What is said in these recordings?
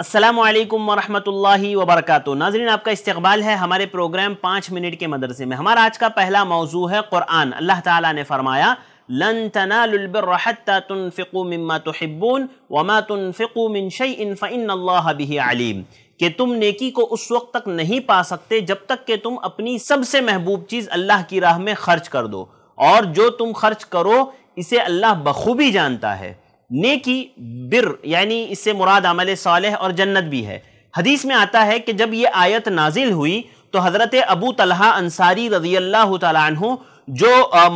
असलकम वरहमल वबरक नाजरीन आपका इस्तकबाल है हमारे प्रोग्राम पाँच मिनट के मदरसे में हमारा आज का पहला मौजू है क़ुरान अल्लाह ताला ने फरमाया लन तनाबिरफ़िकू वमा तुनफ़िकू मिन शई कि तुम नेकी को उस वक्त तक नहीं पा सकते जब तक कि तुम अपनी सबसे महबूब चीज़ अल्लाह की राह में ख़र्च कर दो और जो तुम खर्च करो इसे अल्लाह बखूबी जानता है नेकी बिर यानी इससे मुराद अमल साल और जन्नत भी है हदीस में आता है कि जब ये आयत नाजिल हुई तो हज़रत अबू तलहा अंसारी रजी अल्लाह तु जो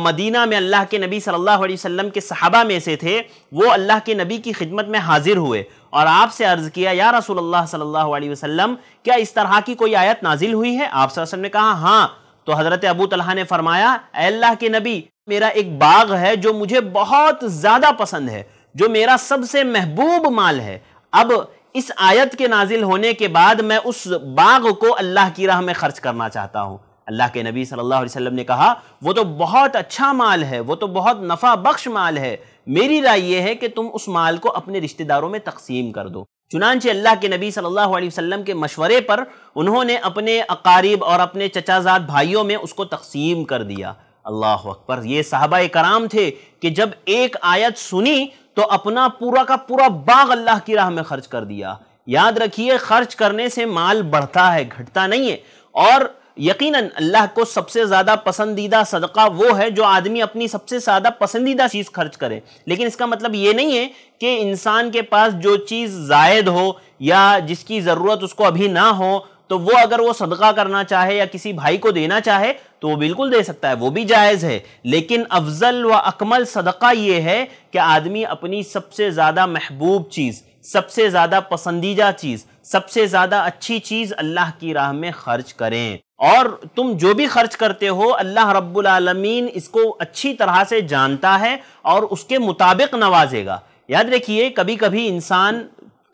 मदीना में अल्लाह के नबी सल्लल्लाहु अलैहि वसल्लम के सहाबा में से थे वो अल्लाह के नबी की खिदमत में हाजिर हुए और आपसे अर्ज़ किया या रसूल अल्लाह सल्लल्लाहु अलैहि वसल्लम क्या इस तरह की कोई आयत नाजिल हुई है आप वसल्लम ने कहा हाँ तो हज़रत अबू तलहा ने फरमाया अल्लाह के नबी मेरा एक बाग है जो मुझे बहुत ज़्यादा पसंद है जो मेरा सबसे महबूब माल है अब इस आयत के नाजिल होने के बाद मैं उस बाग को अल्लाह की राह में खर्च करना चाहता हूँ अल्लाह के नबी सल्लल्लाहु अलैहि वसल्लम ने कहा वो तो बहुत अच्छा माल है वो तो बहुत नफ़ा बख्श माल है मेरी राय यह है कि तुम उस माल को अपने रिश्तेदारों में तकसीम कर दो चुनानचे अल्लाह के नबी सल्लल्लाहु अलैहि वसल्लम के मशवरे पर उन्होंने अपने अकारीब और अपने चचाजाद भाइयों में उसको तकसीम कर दिया अल्लाह अकबर ये साहबा कराम थे कि जब एक आयत सुनी तो अपना पूरा का पूरा बाग अल्लाह की राह में खर्च कर दिया याद रखिए खर्च करने से माल बढ़ता है घटता नहीं है और यकीनन अल्लाह को सबसे ज़्यादा पसंदीदा सदका वो है जो आदमी अपनी सबसे ज़्यादा पसंदीदा चीज़ खर्च करे लेकिन इसका मतलब ये नहीं है कि इंसान के पास जो चीज़ जायद हो या जिसकी ज़रूरत उसको अभी ना हो तो वो अगर वो सदका करना चाहे या किसी भाई को देना चाहे तो वो बिल्कुल दे सकता है वो भी जायज़ है लेकिन अफजल व अकमल सदका ये है कि आदमी अपनी सबसे ज़्यादा महबूब चीज़ सबसे ज़्यादा पसंदीदा चीज़ सबसे ज़्यादा अच्छी चीज़ अल्लाह की राह में खर्च करें और तुम जो भी खर्च करते हो अल्लाह रब्बुल आलमीन इसको अच्छी तरह से जानता है और उसके मुताबिक नवाजेगा याद रखिए कभी कभी इंसान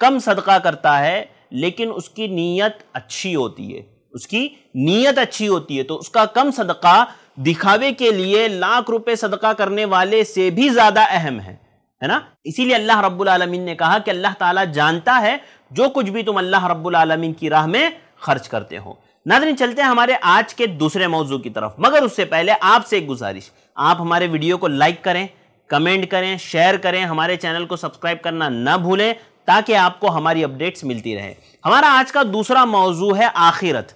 कम सदका करता है लेकिन उसकी नीयत अच्छी होती है उसकी नीयत अच्छी होती है तो उसका कम सदका दिखावे के लिए लाख रुपए सदका करने वाले से भी ज्यादा अहम है है ना इसीलिए अल्लाह रब्बुल आलमीन ने कहा कि अल्लाह ताला जानता है जो कुछ भी तुम अल्लाह रब्बुल आलमीन की राह में खर्च करते हो नाजरीन चलते हैं हमारे आज के दूसरे मौजू की तरफ मगर उससे पहले आपसे एक गुजारिश आप हमारे वीडियो को लाइक करें कमेंट करें शेयर करें हमारे चैनल को सब्सक्राइब करना ना भूलें ताकि आपको हमारी अपडेट्स मिलती रहे हमारा आज का दूसरा मौजू है आखिरत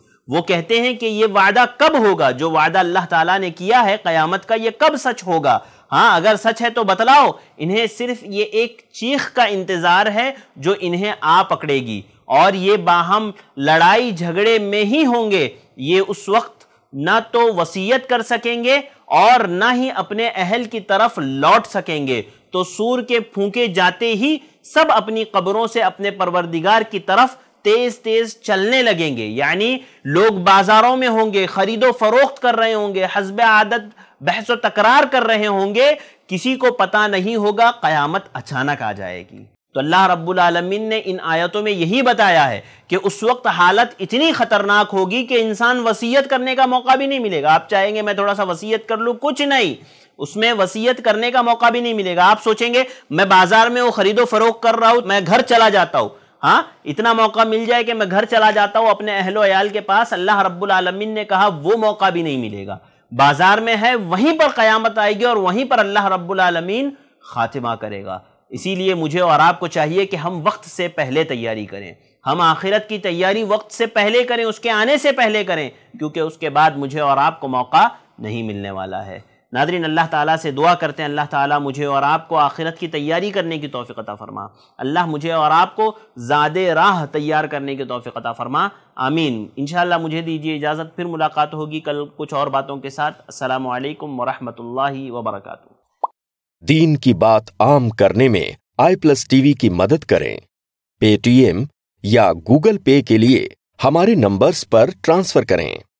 वो कहते हैं कि ये वादा कब होगा जो वादा अल्लाह ताला ने किया है कयामत का ये कब सच होगा हाँ अगर सच है तो बतलाओ इन्हें सिर्फ ये एक चीख का इंतज़ार है जो इन्हें आ पकड़ेगी और ये बाहम लड़ाई झगड़े में ही होंगे ये उस वक्त ना तो वसीयत कर सकेंगे और ना ही अपने अहल की तरफ लौट सकेंगे तो सूर के फूके जाते ही सब अपनी कब्रों से अपने परवरदिगार की तरफ तेज तेज चलने लगेंगे यानी लोग बाजारों में होंगे खरीदो फरोख्त कर रहे होंगे हजब आदत बहस व तकरार कर रहे होंगे किसी को पता नहीं होगा कयामत अचानक आ जाएगी तो अल्लाह रब्बुल आलमीन ने इन आयतों में यही बताया है कि उस वक्त हालत इतनी ख़तरनाक होगी कि इंसान वसीयत करने का मौका भी नहीं मिलेगा आप चाहेंगे मैं थोड़ा सा वसीयत कर लूँ कुछ नहीं उसमें वसीयत करने का मौका भी नहीं मिलेगा आप सोचेंगे मैं बाजार में वो खरीदो फरोख कर रहा हूँ मैं घर चला जाता हूँ हाँ इतना मौका मिल जाए कि मैं घर चला जाता हूँ अपने अहलो अयाल के पास अल्लाह रब्बुल आलमीन ने कहा वो मौका भी नहीं मिलेगा बाजार में है वहीं पर क़यामत आएगी और वहीं पर अल्लाह रब्बुल आलमीन खातिमा करेगा इसीलिए मुझे और आपको चाहिए कि हम वक्त से पहले तैयारी करें हम आखिरत की तैयारी वक्त से पहले करें उसके आने से पहले करें क्योंकि उसके बाद मुझे और आपको मौका नहीं मिलने वाला है नादरीन अल्लाह ताला से दुआ करते हैं अल्लाह ताला मुझे और आपको आखिरत की तैयारी करने की तोफ़ी अता फ़रमा अल्लाह मुझे और आपको ज़ाद राह तैयार करने की तोफ़ी अता फ़रमा आमीन इन मुझे दीजिए इजाज़त फिर मुलाकात होगी कल कुछ और बातों के साथ असलकम वरहमल वबरक दीन की बात आम करने में आई प्लस टीवी की मदद करें पेटीएम या गूगल पे के लिए हमारे नंबर्स पर ट्रांसफ़र करें